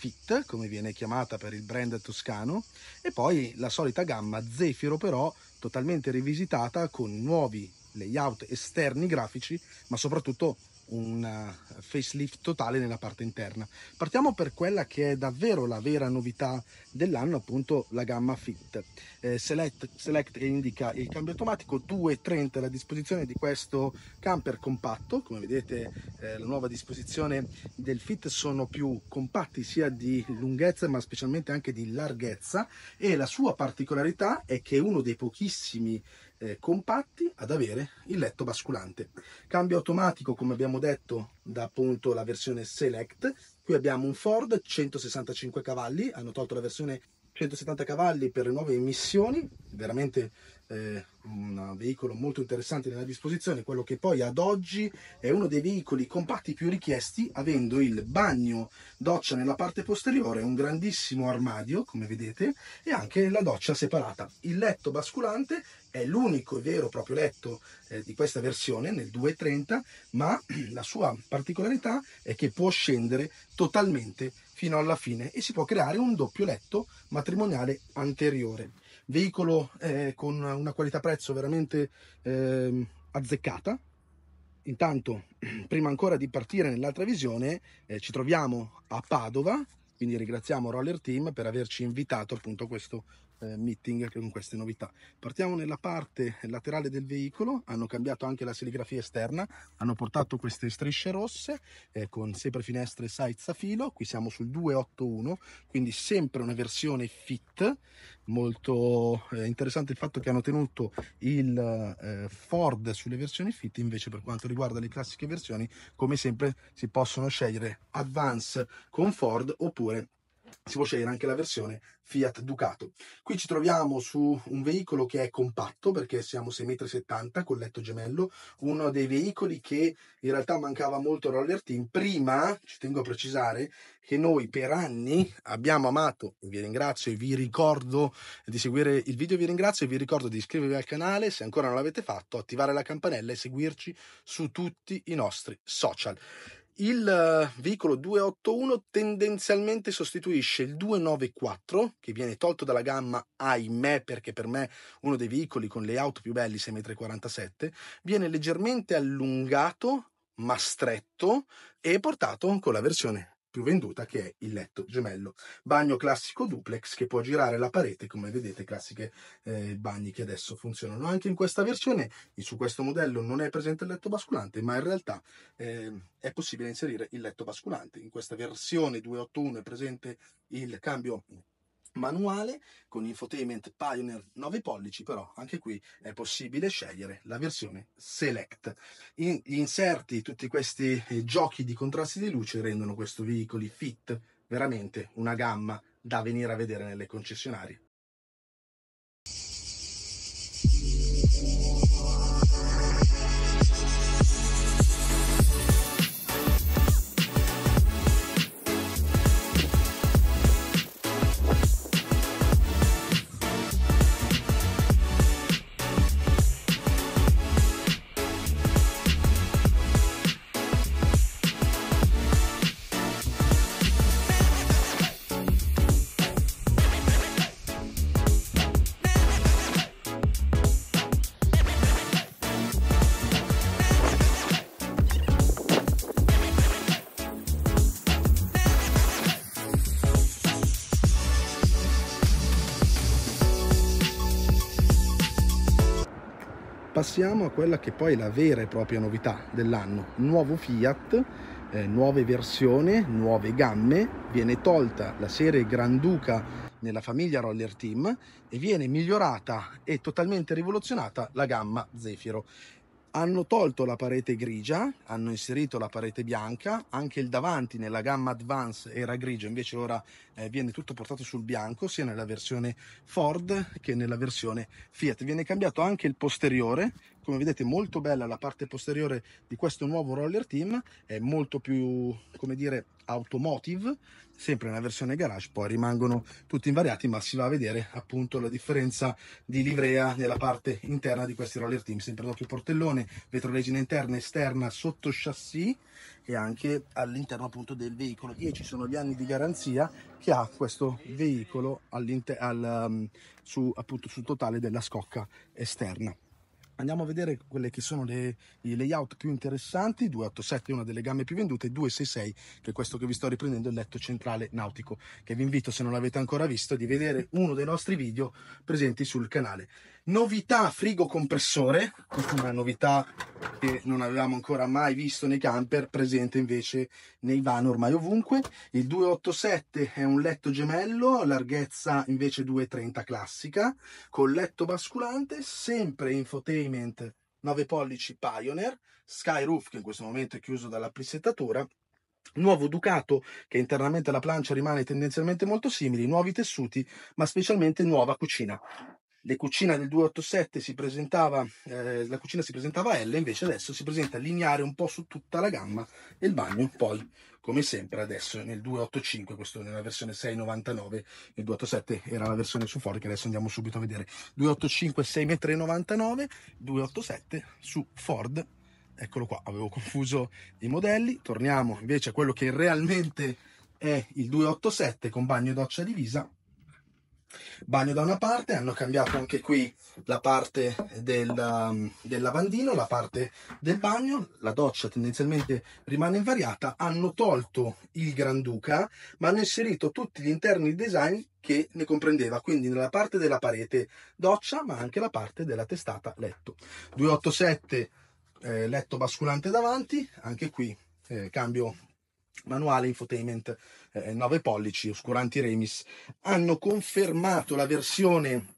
Fit, come viene chiamata per il brand toscano, e poi la solita gamma Zefiro però totalmente rivisitata con nuovi layout esterni grafici, ma soprattutto un eh, facelift totale nella parte interna. Partiamo per quella che è davvero la vera novità dell'anno, appunto la gamma Fit. Eh, select, select, indica il cambio automatico, 2.30 la disposizione di questo camper compatto, come vedete eh, la nuova disposizione del Fit sono più compatti sia di lunghezza ma specialmente anche di larghezza e la sua particolarità è che è uno dei pochissimi eh, compatti ad avere il letto basculante. Cambio automatico, come abbiamo detto, da appunto la versione Select. Qui abbiamo un Ford 165 cavalli, hanno tolto la versione 170 cavalli per le nuove emissioni, veramente eh, un veicolo molto interessante nella disposizione, quello che poi ad oggi è uno dei veicoli compatti più richiesti, avendo il bagno doccia nella parte posteriore, un grandissimo armadio, come vedete, e anche la doccia separata. Il letto basculante è l'unico vero e proprio letto eh, di questa versione nel 230, ma la sua particolarità è che può scendere totalmente fino alla fine e si può creare un doppio letto matrimoniale anteriore veicolo eh, con una qualità prezzo veramente eh, azzeccata. Intanto, prima ancora di partire nell'altra visione, eh, ci troviamo a Padova, quindi ringraziamo Roller Team per averci invitato appunto a questo eh, meeting con queste novità. Partiamo nella parte laterale del veicolo, hanno cambiato anche la serigrafia esterna, hanno portato queste strisce rosse eh, con sempre finestre size a filo, qui siamo sul 281, quindi sempre una versione fit, molto eh, interessante il fatto che hanno tenuto il eh, Ford sulle versioni fit, invece per quanto riguarda le classiche versioni, come sempre si possono scegliere Advance con Ford oppure si può scegliere anche la versione Fiat Ducato. Qui ci troviamo su un veicolo che è compatto perché siamo 6,70 m con letto gemello, uno dei veicoli che in realtà mancava molto Roller Team. Prima, ci tengo a precisare, che noi per anni abbiamo amato, vi ringrazio e vi ricordo di seguire il video, vi ringrazio e vi ricordo di iscrivervi al canale se ancora non l'avete fatto, attivare la campanella e seguirci su tutti i nostri social. Il eh, veicolo 281 tendenzialmente sostituisce il 294 che viene tolto dalla gamma, ahimè perché per me uno dei veicoli con layout più belli 6,47 m, viene leggermente allungato ma stretto e portato con la versione più venduta che è il letto gemello. Bagno classico duplex che può girare la parete, come vedete, classiche eh, bagni che adesso funzionano anche in questa versione. Su questo modello non è presente il letto basculante, ma in realtà eh, è possibile inserire il letto basculante. In questa versione 281 è presente il cambio manuale con infotainment Pioneer 9 pollici però anche qui è possibile scegliere la versione Select In, gli inserti tutti questi eh, giochi di contrasti di luce rendono questo veicolo fit veramente una gamma da venire a vedere nelle concessionarie passiamo a quella che poi è la vera e propria novità dell'anno, nuovo Fiat, eh, nuove versioni, nuove gamme, viene tolta la serie Granduca nella famiglia Roller Team e viene migliorata e totalmente rivoluzionata la gamma Zefiro. Hanno tolto la parete grigia, hanno inserito la parete bianca, anche il davanti nella gamma Advance era grigio, invece ora eh, viene tutto portato sul bianco sia nella versione Ford che nella versione Fiat. Viene cambiato anche il posteriore, come vedete molto bella la parte posteriore di questo nuovo roller team, è molto più, come dire, automotive, sempre nella versione garage, poi rimangono tutti invariati, ma si va a vedere appunto la differenza di livrea nella parte interna di questi roller team, sempre doppio portellone, vetrolegina interna, esterna, sotto chassis e anche all'interno appunto del veicolo. 10 sono gli anni di garanzia che che ha questo veicolo al, um, su, appunto, sul totale della scocca esterna andiamo a vedere quelle che sono le, i layout più interessanti 287 è una delle gambe più vendute 266 che è questo che vi sto riprendendo il letto centrale nautico che vi invito se non l'avete ancora visto di vedere uno dei nostri video presenti sul canale novità frigo compressore una novità che non avevamo ancora mai visto nei camper presente invece nei van ormai ovunque il 287 è un letto gemello larghezza invece 230 classica con letto basculante sempre infotainment probabilmente 9 pollici Pioneer, Skyroof che in questo momento è chiuso dalla plissettatura, nuovo Ducato che internamente la plancia rimane tendenzialmente molto simile, nuovi tessuti ma specialmente nuova cucina. Le cucine del 287 si presentava, eh, la cucina si presentava a L, invece adesso si presenta lineare un po' su tutta la gamma e il bagno poi come sempre adesso nel 285, questo nella versione 699, il 287 era la versione su Ford adesso andiamo subito a vedere, 285 6,399, 287 su Ford, eccolo qua, avevo confuso i modelli, torniamo invece a quello che realmente è il 287 con bagno e doccia divisa, bagno da una parte, hanno cambiato anche qui la parte del, um, del, lavandino, la parte del bagno, la doccia tendenzialmente rimane invariata, hanno tolto il Granduca ma hanno inserito tutti gli interni design che ne comprendeva, quindi nella parte della parete doccia ma anche la parte della testata letto. 287 eh, letto basculante davanti, anche qui eh, cambio manuale infotainment eh, 9 eh, pollici, oscuranti remis, hanno confermato la versione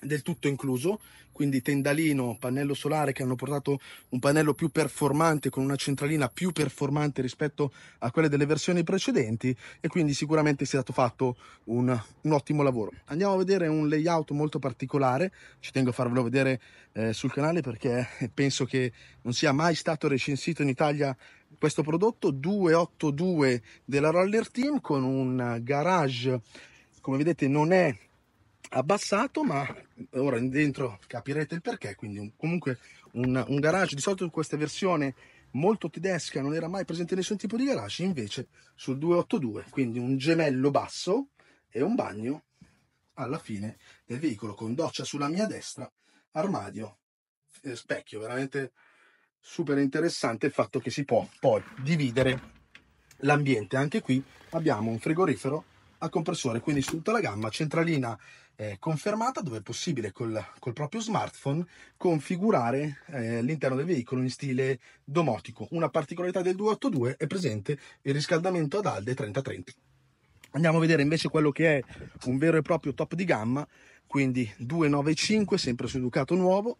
del tutto incluso, quindi tendalino, pannello solare che hanno portato un pannello più performante con una centralina più performante rispetto a quelle delle versioni precedenti e quindi sicuramente si è stato fatto un, un ottimo lavoro. Andiamo a vedere un layout molto particolare, ci tengo a farvelo vedere eh, sul canale perché penso che non sia mai stato recensito in Italia questo prodotto 282 della Roller Team con un garage come vedete non è abbassato ma ora dentro capirete il perché quindi un, comunque un, un, garage di solito in questa versione molto tedesca non era mai presente nessun tipo di garage invece sul 282 quindi un gemello basso e un bagno alla fine del veicolo con doccia sulla mia destra armadio eh, specchio veramente super interessante il fatto che si può poi dividere l'ambiente. Anche qui abbiamo un frigorifero a compressore, quindi su tutta la gamma, centralina eh, confermata dove è possibile col, col proprio smartphone configurare eh, l'interno del veicolo in stile domotico. Una particolarità del 282 è presente il riscaldamento ad ALDE 3030. Andiamo a vedere invece quello che è un vero e proprio top di gamma, quindi 295 sempre su Ducato nuovo,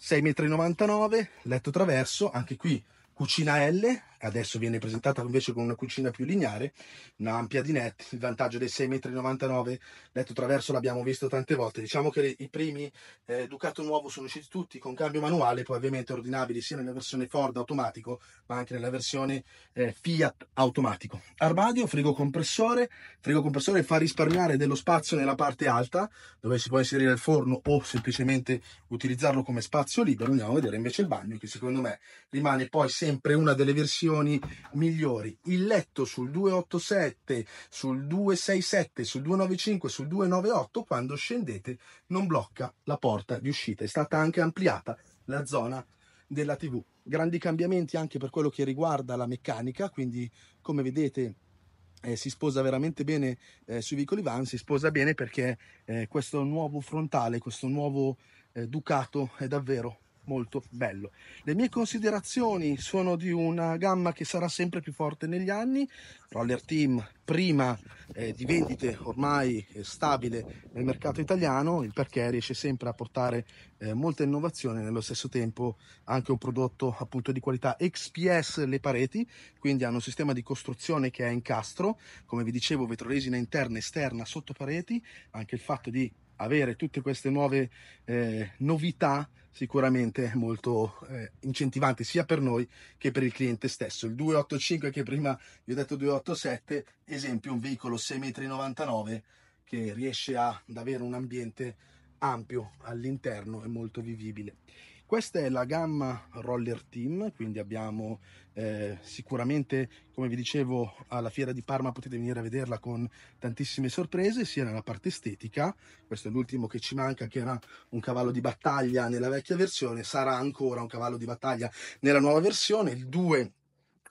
6,99 m, letto traverso, anche qui cucina L, adesso viene presentata invece con una cucina più lineare, una ampia dinette, il vantaggio dei 6,99 m letto traverso l'abbiamo visto tante volte, diciamo che i primi eh, Ducato nuovo sono usciti tutti con cambio manuale, poi ovviamente ordinabili sia nella versione Ford automatico ma anche nella versione eh, Fiat automatico. Armadio, frigo compressore, frigo compressore fa risparmiare dello spazio nella parte alta dove si può inserire il forno o semplicemente utilizzarlo come spazio libero, andiamo a vedere invece il bagno che secondo me rimane poi sempre una delle versioni prestazioni migliori. Il letto sul 287, sul 267, sul 295, sul 298 quando scendete non blocca la porta di uscita. È stata anche ampliata la zona della TV. Grandi cambiamenti anche per quello che riguarda la meccanica, quindi come vedete eh, si sposa veramente bene eh, sui veicoli van, si sposa bene perché eh, questo nuovo frontale, questo nuovo eh, Ducato è davvero molto bello. Le mie considerazioni sono di una gamma che sarà sempre più forte negli anni, Roller Team prima eh, di vendite ormai eh, stabile nel mercato italiano, il perché riesce sempre a portare eh, molta innovazione nello stesso tempo anche un prodotto appunto di qualità XPS le pareti, quindi hanno un sistema di costruzione che è incastro, come vi dicevo vetroresina interna e esterna sotto pareti, anche il fatto di avere tutte queste nuove eh, novità sicuramente molto eh, incentivante sia per noi che per il cliente stesso. Il 285 che prima vi ho detto 287, esempio un veicolo 6,99 m che riesce ad avere un ambiente ampio all'interno e molto vivibile. Questa è la gamma Roller Team, quindi abbiamo eh, sicuramente, come vi dicevo, alla fiera di Parma potete venire a vederla con tantissime sorprese, sia nella parte estetica, questo è l'ultimo che ci manca, che era un cavallo di battaglia nella vecchia versione, sarà ancora un cavallo di battaglia nella nuova versione, il 2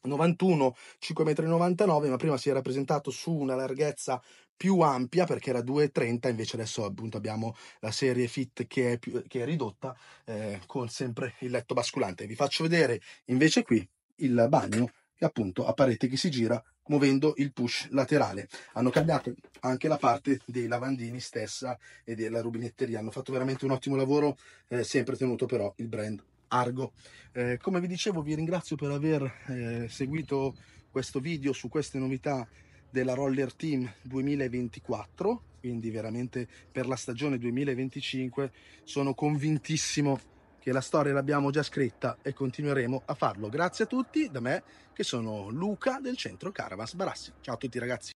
91, 5,99 m, ma prima si era presentato su una larghezza più ampia perché era 2,30 invece adesso appunto abbiamo la serie fit che è, più, che è ridotta eh, con sempre il letto basculante vi faccio vedere invece qui il bagno che appunto a parete che si gira muovendo il push laterale hanno cambiato anche la parte dei lavandini stessa e della rubinetteria hanno fatto veramente un ottimo lavoro eh, sempre tenuto però il brand Argo eh, come vi dicevo vi ringrazio per aver eh, seguito questo video su queste novità della Roller Team 2024, quindi veramente per la stagione 2025 sono convintissimo che la storia l'abbiamo già scritta e continueremo a farlo. Grazie a tutti da me che sono Luca del centro Caravas Barassi. Ciao a tutti ragazzi.